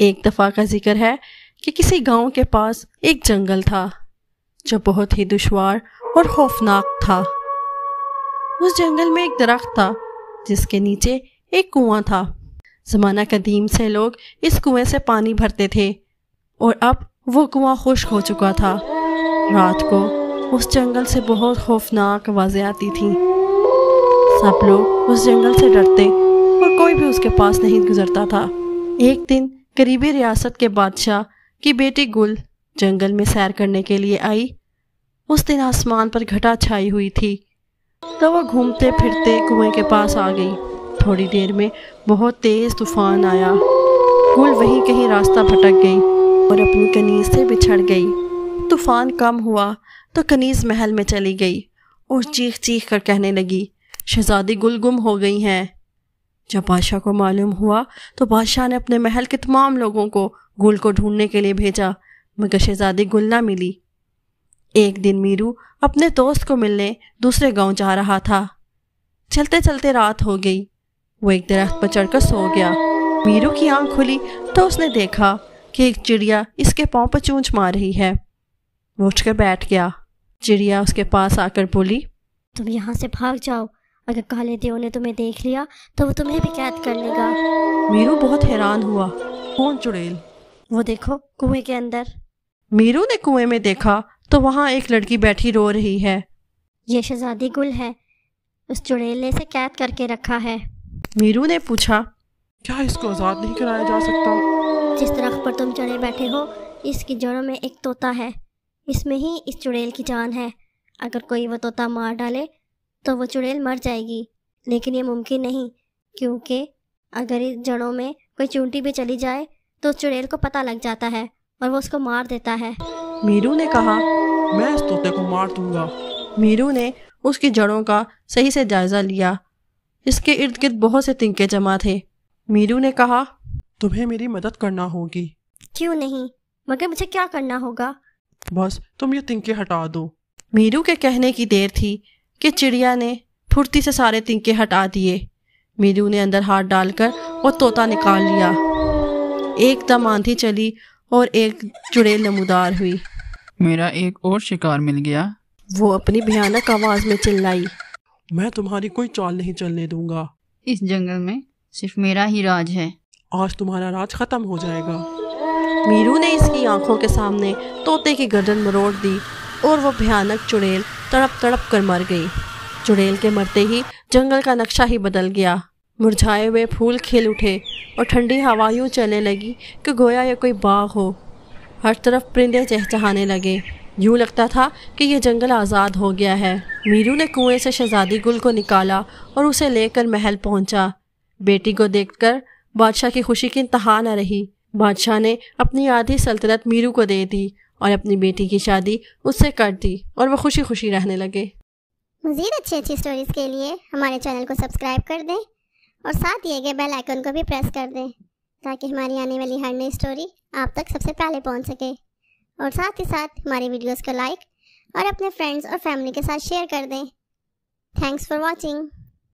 एक दफ़ा का जिक्र है कि किसी गांव के पास एक जंगल था जो बहुत ही दुशवार और खौफनाक था उस जंगल में एक दरख्त था जिसके नीचे एक कुआं था ज़माना कदीम से लोग इस कुएं से पानी भरते थे और अब वो कुआं खुश्क हो चुका था रात को उस जंगल से बहुत खौफनाक आवाज़ें आती थी सब लोग उस जंगल से डरते और कोई भी उसके पास नहीं गुजरता था एक दिन करीबी रियासत के बादशाह की बेटी गुल जंगल में सैर करने के लिए आई उस दिन आसमान पर घटा छाई हुई थी तो वह घूमते फिरते कुएं के पास आ गई थोड़ी देर में बहुत तेज़ तूफान आया गुल वहीं कहीं रास्ता भटक गई और अपनी कनीज से बिछड़ गई तूफान कम हुआ तो कनीज महल में चली गई और चीख चीख कर कहने लगी शहजादी गुल गुम हो गई हैं जब बादशाह को मालूम हुआ तो बादशाह ने अपने महल के तमाम लोगों को गुल को ढूंढने के लिए भेजा मगर शहजादी गुल ना मिली एक दिन मीरू अपने दोस्त को मिलने दूसरे गांव जा रहा था चलते चलते रात हो गई वो एक दरख्त पर चढ़कर सो गया मीरू की आंख खुली तो उसने देखा कि एक चिड़िया इसके पाँव पर चूंच मार रही है वो उठकर बैठ गया चिड़िया उसके पास आकर बोली तुम यहाँ से भाग जाओ अगर काले देव ने तुम्हें देख लिया तो वो तुम्हें भी कैद कर लेगा मीरू बहुत हैरान हुआ कौन चुड़ैल वो देखो कुएं के अंदर मीरू ने कुएं में देखा तो वहाँ एक लड़की बैठी रो रही है ये शहजादी गुल है उस चुड़ैल ने इसे कैद करके रखा है मीरू ने पूछा क्या इसको आज़ाद नहीं कराया जा सकता जिस दरख्त पर तुम चढ़े बैठे हो इसकी जड़ों में एक तोता है इसमें ही इस चुड़ैल की जान है अगर कोई वो तोता मार डाले तो वो चुड़ैल मर जाएगी लेकिन ये मुमकिन नहीं क्योंकि अगर इस जड़ों में कोई चूंटी भी चली जाए तो चुड़ैल को पता लग जाता है और वो उसको मार देता है मीरू ने कहा मैं इस तोते को मार दूंगा मीरू ने उसकी जड़ों का सही से जायजा लिया इसके इर्द गिर्द बहुत से तिनके जमा थे मीरू ने कहा तुम्हें मेरी मदद करना होगी क्यों नहीं मगर मुझे क्या करना होगा बस तुम ये तिनके हटा दो मीरू के कहने की देर थी कि चिड़िया ने फुर्ती से सारे तिनके हटा दिए मीरू ने अंदर हाथ डालकर वो तोता निकाल लिया एक दम आंधी चली और एक चुड़ैल नमूदार हुई मेरा एक और शिकार मिल गया वो अपनी भयानक आवाज में चिल्लाई मैं तुम्हारी कोई चाल नहीं चलने दूंगा इस जंगल में सिर्फ मेरा ही राज है आज तुम्हारा राज खत्म हो जाएगा मीरू ने इसकी आंखों के सामने तोते की गर्दन मरोड़ दी और वो भयानक चुड़ैल तड़प तड़प कर मर गई चुड़ैल के मरते ही जंगल का नक्शा ही बदल गया मुरझाए हुए फूल खिल उठे और ठंडी हवा यूँ चलने लगी कि गोया यह कोई बाग हो हर तरफ परिंदे चहचहाने लगे यूँ लगता था कि यह जंगल आज़ाद हो गया है मीरू ने कुएं से शहजादी गुल को निकाला और उसे लेकर महल पहुंचा। बेटी को देखकर बादशाह की खुशी की इंतहा न रही बादशाह ने अपनी आधी सल्तनत मीरू को दे दी और अपनी बेटी की शादी उससे कर दी और वह खुशी खुशी रहने लगे मजीद अच्छी अच्छी स्टोरीज के लिए हमारे चैनल को सब्सक्राइब कर दें और साथ दिए गए बेल आइकन को भी प्रेस कर दें ताकि हमारी आने वाली हर नई स्टोरी आप तक सबसे पहले पहुंच सके और साथ ही साथ हमारी वीडियोस को लाइक और अपने फ्रेंड्स और फैमिली के साथ शेयर कर दें थैंक्स फॉर वॉचिंग